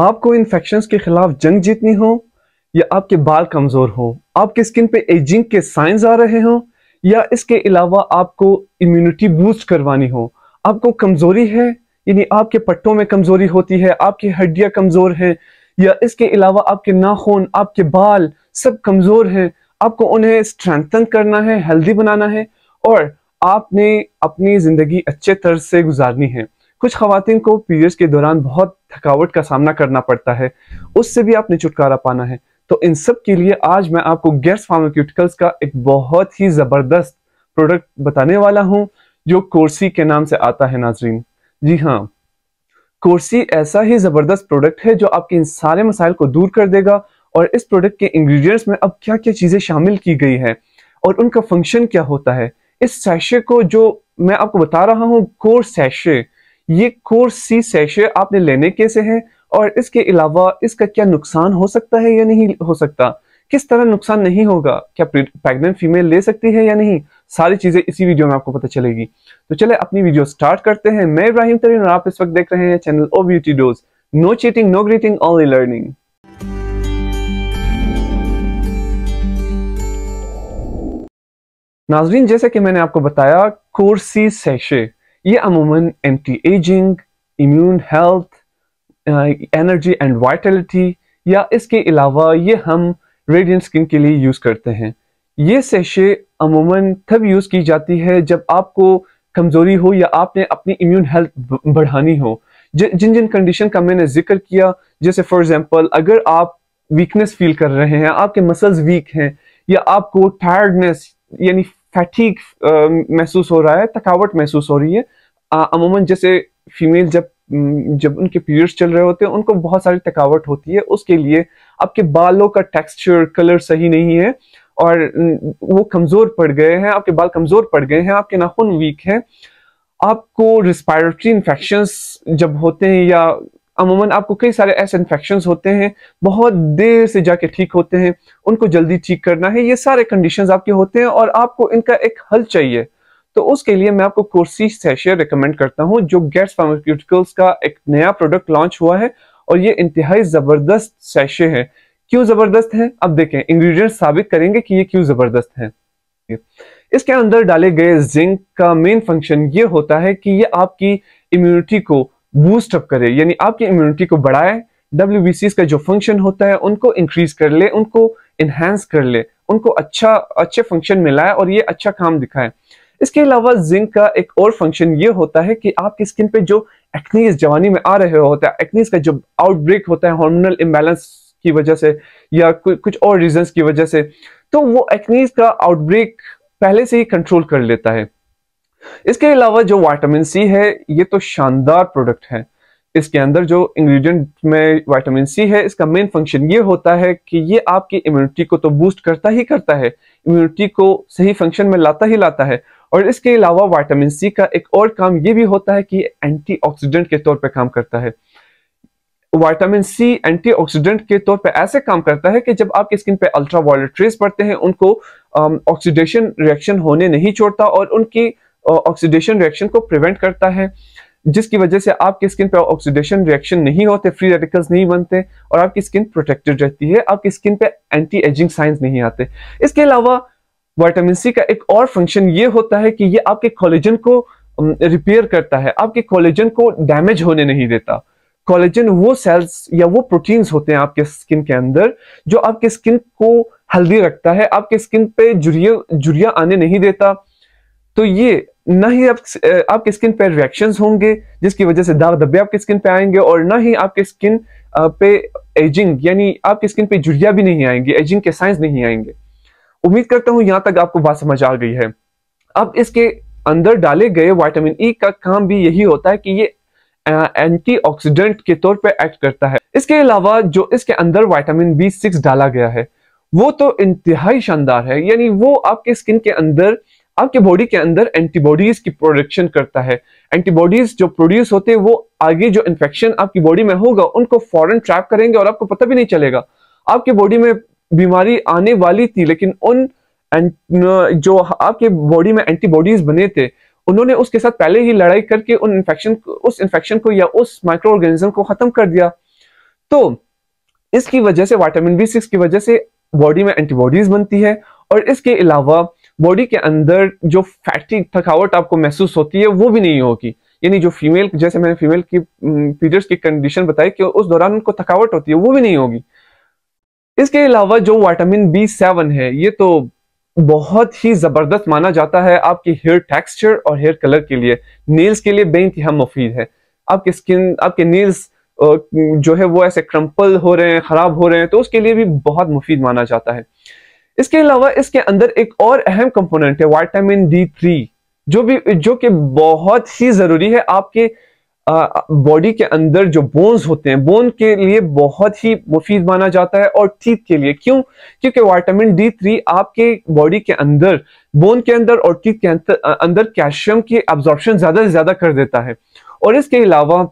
आपको इन्फेक्शन के खिलाफ जंग जीतनी हो या आपके बाल कमजोर हो आपके स्किन पे एजिंग के साइंस आ रहे हों या इसके अलावा आपको इम्यूनिटी बूस्ट करवानी हो आपको कमजोरी है यानी आपके पट्टों में कमजोरी होती है आपकी हड्डियां कमजोर हैं या इसके अलावा आपके नाखून आपके बाल सब कमजोर हैं आपको उन्हें स्ट्रेंथन करना है हेल्दी बनाना है और आपने अपनी ज़िंदगी अच्छे तर्ज से गुजारनी है कुछ खातन को पीरियड्स के दौरान बहुत थकावट का सामना करना पड़ता है उससे भी आपने छुटकारा पाना है तो इन सब के लिए आज मैं आपको गैस फार्माक्यूटिकल्स का एक बहुत ही ज़बरदस्त प्रोडक्ट बताने वाला हूं जो कोर्सी के नाम से आता है नाजरीन जी हाँ कोर्सी ऐसा ही ज़बरदस्त प्रोडक्ट है जो आपके इन सारे मसाइल को दूर कर देगा और इस प्रोडक्ट के इंग्रेडिएंट्स में अब क्या क्या चीज़ें शामिल की गई है और उनका फंक्शन क्या होता है इस सैशे को जो मैं आपको बता रहा हूँ कोर सैशे ये कोर्स सी सैशे आपने लेने कैसे हैं और इसके अलावा इसका क्या नुकसान हो सकता है या नहीं हो सकता किस तरह नुकसान नहीं होगा क्या प्रेग्नेंट फीमेल ले सकती है या नहीं सारी चीजें इसी वीडियो में आपको पता चलेगी तो चले अपनी वीडियो स्टार्ट करते हैं मैं इब्राहिम तरीन और आप इस वक्त देख रहे हैं चैनल ओ beauty dose no cheating no greeting only learning नाजरीन जैसे कि मैंने आपको बताया कोर्सी सेशे ये अमूमन anti ageing immune health energy and vitality या इसके अलावा ये हम रेडियंट स्किन के लिए यूज़ करते हैं ये सेशे अमूमन तब यूज़ की जाती है जब आपको कमज़ोरी हो या आपने अपनी इम्यून हेल्थ बढ़ानी हो जिन जिन कंडीशन का मैंने जिक्र किया जैसे फॉर एग्जांपल अगर आप वीकनेस फील कर रहे हैं आपके मसल्स वीक हैं या आपको टायर्डनेस यानी फैटिक um, महसूस हो रहा है थकावट महसूस हो रही है अमूमन जैसे फीमेल जब जब उनके पीरियड्स चल रहे होते हैं उनको बहुत सारी थकावट होती है उसके लिए आपके बालों का टेक्सचर कलर सही नहीं है और वो कमज़ोर पड़ गए हैं आपके बाल कमज़ोर पड़ गए हैं आपके नाखून वीक हैं आपको रिस्पायरेटरी इन्फेक्शंस जब होते हैं या अमूमन आपको कई सारे ऐसे इन्फेक्शन होते हैं बहुत देर से जाके ठीक होते हैं उनको जल्दी ठीक करना है ये सारे कंडीशन आपके होते हैं और आपको इनका एक हल चाहिए तो उसके लिए मैं आपको कोर्सी सेशियर रिकमेंड करता हूँ जो गैस फार्मास्यूटिकल्स का एक नया प्रोडक्ट लॉन्च हुआ है और ये इंतहाई ज़बरदस्त सैशे है क्यों ज़बरदस्त है अब देखें इंग्रेडिएंट साबित करेंगे कि ये क्यों ज़बरदस्त है इसके अंदर डाले गए जिंक का मेन फंक्शन ये होता है कि ये आपकी इम्यूनिटी को बूस्टअप करे यानी आपकी इम्यूनिटी को बढ़ाए डब्ल्यू का जो फंक्शन होता है उनको इंक्रीज कर ले उनको इनहेंस कर ले उनको अच्छा अच्छे फंक्शन मिलाए और ये अच्छा काम दिखाए इसके अलावा जिंक का एक और फंक्शन ये होता है कि आपकी स्किन पे जो एक्नीज जवानी में आ रहे होता है एक्नीज का जो आउटब्रेक होता है हार्मोनल इम्बेलेंस की वजह से या कुछ और रीजंस की वजह से तो वो एक्नीस का आउटब्रेक पहले से ही कंट्रोल कर लेता है इसके अलावा जो वाइटामिन सी है ये तो शानदार प्रोडक्ट है इसके अंदर जो इंग्रेडिएंट में विटामिन सी है इसका मेन फंक्शन ये होता है कि ये आपकी इम्यूनिटी को तो बूस्ट करता ही करता है इम्यूनिटी को सही फंक्शन में लाता ही लाता है और इसके अलावा विटामिन सी का एक और काम ये भी होता है कि एंटीऑक्सीडेंट के तौर पर काम करता है विटामिन सी एंटीऑक्सीडेंट के तौर पर ऐसे काम करता है कि जब आपकी स्किन पे अल्ट्रा वायलेट रेस पड़ते हैं उनको ऑक्सीडेशन रिएक्शन होने नहीं छोड़ता और उनकी ऑक्सीडेशन रिएक्शन को प्रिवेंट करता है जिसकी वजह से आपकी स्किन पे ऑक्सीडेशन रिएक्शन नहीं होते फ्री रेडिकल्स नहीं बनते और आपकी स्किन प्रोटेक्टेड रहती है आपकी स्किन पे एंटी एजिंग साइंस नहीं आते इसके अलावा वाइटामिन सी का एक और फंक्शन ये होता है कि ये आपके कॉलेजन को रिपेयर करता है आपके कॉलेजन को डैमेज होने नहीं देता कॉलेजन वो सेल्स या वो प्रोटीन्स होते हैं आपके स्किन के अंदर जो आपके स्किन को हेल्दी रखता है आपके स्किन पे जुरिया जुरिया आने नहीं देता तो ये ना ही आप आपके स्किन पे रिएक्शन होंगे जिसकी वजह से दाग धब्बे आपके स्किन पे आएंगे और ना ही आपके स्किन पे एजिंग यानी आपके स्किन पे जुड़िया भी नहीं आएंगी एजिंग के साइंस नहीं आएंगे उम्मीद करता हूँ यहाँ तक आपको बात समझ आ गई है अब इसके अंदर डाले गए वाइटामिन ई e का काम भी यही होता है कि ये एंटीऑक्सीडेंट के तौर पर एक्ट करता है इसके अलावा जो इसके अंदर वाइटामिन बी सिक्स डाला गया है वो तो इंतहाई शानदार है यानी वो आपके स्किन के अंदर आपके बॉडी के अंदर एंटीबॉडीज की प्रोडक्शन करता है एंटीबॉडीज जो प्रोड्यूस होते हैं वो आगे जो इन्फेक्शन आपकी बॉडी में होगा उनको फॉरन ट्रैप करेंगे और आपको पता भी नहीं चलेगा आपके बॉडी में बीमारी आने वाली थी लेकिन उन जो आपके बॉडी में एंटीबॉडीज बने थे उन्होंने उसके साथ पहले ही लड़ाई करके उन इन्फेक्शन उस इन्फेक्शन को या उस माइक्रो ऑर्गेनिज्म को खत्म कर दिया तो इसकी वजह से वाइटामिन बी सिक्स की वजह से बॉडी में एंटीबॉडीज बनती है और इसके अलावा बॉडी के अंदर जो फैटी थकावट आपको महसूस होती है वो भी नहीं होगी यानी जो फीमेल जैसे मैंने फीमेल की पीरियड्स की कंडीशन बताई कि उस दौरान उनको थकावट होती है वो भी नहीं होगी इसके अलावा जो वाइटामिन बी सेवन है ये तो बहुत ही जबरदस्त माना जाता है आपकी हेयर टेक्सचर और हेयर कलर के लिए नेल्स के लिए हम मुफीद है आपके स्किन आपके नेल्स जो है वो ऐसे क्रम्पल हो रहे हैं खराब हो रहे हैं तो उसके लिए भी बहुत मुफीद माना जाता है इसके अलावा इसके अंदर एक और अहम कंपोनेंट है वाइटामिन डी थ्री जो भी जो कि बहुत ही जरूरी है आपके बॉडी के अंदर जो बोन्स होते हैं बोन के लिए बहुत ही मुफीद माना जाता है और टीथ के लिए क्यों क्योंकि वाइटामिन डी थ्री आपके बॉडी के अंदर बोन के अंदर और टीथ के अंदर, अंदर कैल्शियम की एब्जॉर्प्शन ज्यादा से ज्यादा कर देता है और इसके अलावा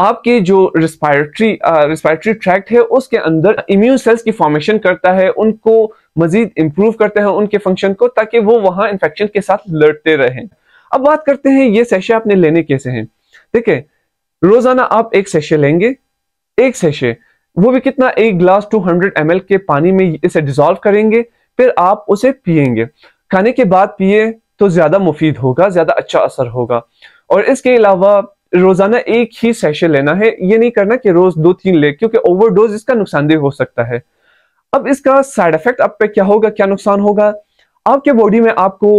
आपके जो रिस्पायरेटरी रिस्पायरेटरी ट्रैक्ट है उसके अंदर इम्यून सेल्स की फॉर्मेशन करता है उनको मजीद इम्प्रूव करते हैं उनके फंक्शन को ताकि वो वहां इन्फेक्शन के साथ लड़ते रहें अब बात करते हैं ये सेशे आपने लेने कैसे हैं ठीक है रोजाना आप एक सेशे लेंगे एक सेशे वो भी कितना एक ग्लास 200 हंड्रेड के पानी में इसे डिजोल्व करेंगे फिर आप उसे पियेंगे खाने के बाद पिए तो ज्यादा मुफीद होगा ज्यादा अच्छा असर होगा और इसके अलावा रोजाना एक ही सेशन लेना है ये नहीं करना कि रोज दो तीन ले क्योंकि ओवरडोज इसका नुकसानदेह हो सकता है अब इसका साइड इफेक्ट आप पे क्या होगा क्या नुकसान होगा आपके बॉडी में आपको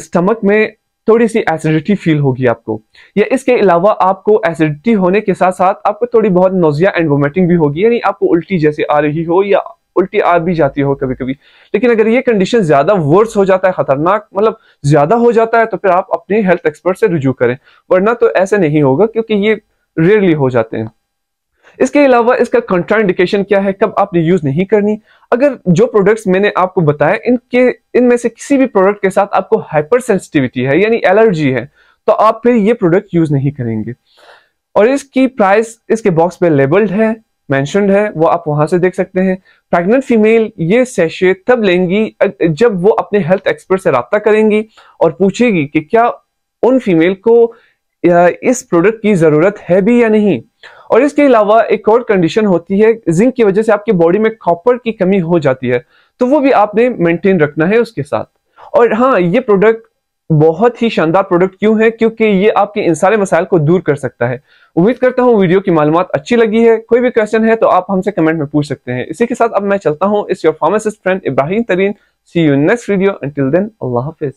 स्टमक में थोड़ी सी एसिडिटी फील होगी आपको या इसके अलावा आपको एसिडिटी होने के साथ साथ आपको थोड़ी बहुत नोजिया एंड वोमिटिंग भी होगी यानी आपको उल्टी जैसे आ रही हो या उल्टी आ भी जाती हो कभी कभी लेकिन अगर ये कंडीशन ज्यादा वर्स हो जाता है खतरनाक मतलब ज्यादा हो जाता है तो फिर आप अपने हेल्थ एक्सपर्ट से रिज्यू करें वरना तो ऐसे नहीं होगा क्योंकि ये रेयरली हो जाते हैं इसके अलावा इसका कंट्राइंडिकेशन क्या है कब आपने यूज नहीं करनी अगर जो प्रोडक्ट्स मैंने आपको बताया इनके इनमें से किसी भी प्रोडक्ट के साथ आपको हाइपर सेंसिटिविटी है यानी एलर्जी है तो आप फिर ये प्रोडक्ट यूज नहीं करेंगे और इसकी प्राइस इसके बॉक्स पे लेबल्ड है मैंशन है वो आप वहां से देख सकते हैं प्रेग्नेंट फीमेल ये सेशे तब लेंगी जब वो अपने हेल्थ एक्सपर्ट से रब्ता करेंगी और पूछेगी कि क्या उन फीमेल को इस प्रोडक्ट की ज़रूरत है भी या नहीं और इसके अलावा एक और कंडीशन होती है जिंक की वजह से आपकी बॉडी में कॉपर की कमी हो जाती है तो वो भी आपने मेंटेन रखना है उसके साथ और हाँ ये प्रोडक्ट बहुत ही शानदार प्रोडक्ट क्यों है क्योंकि ये आपके इन सारे मसाइल को दूर कर सकता है उम्मीद करता हूँ वीडियो की मालूम अच्छी लगी है कोई भी क्वेश्चन है तो आप हमसे कमेंट में पूछ सकते हैं इसी के साथ अब मैं चलता हूँ इस your pharmacist friend Ibrahim Tareen see you next video until then अल्लाह हाफिज़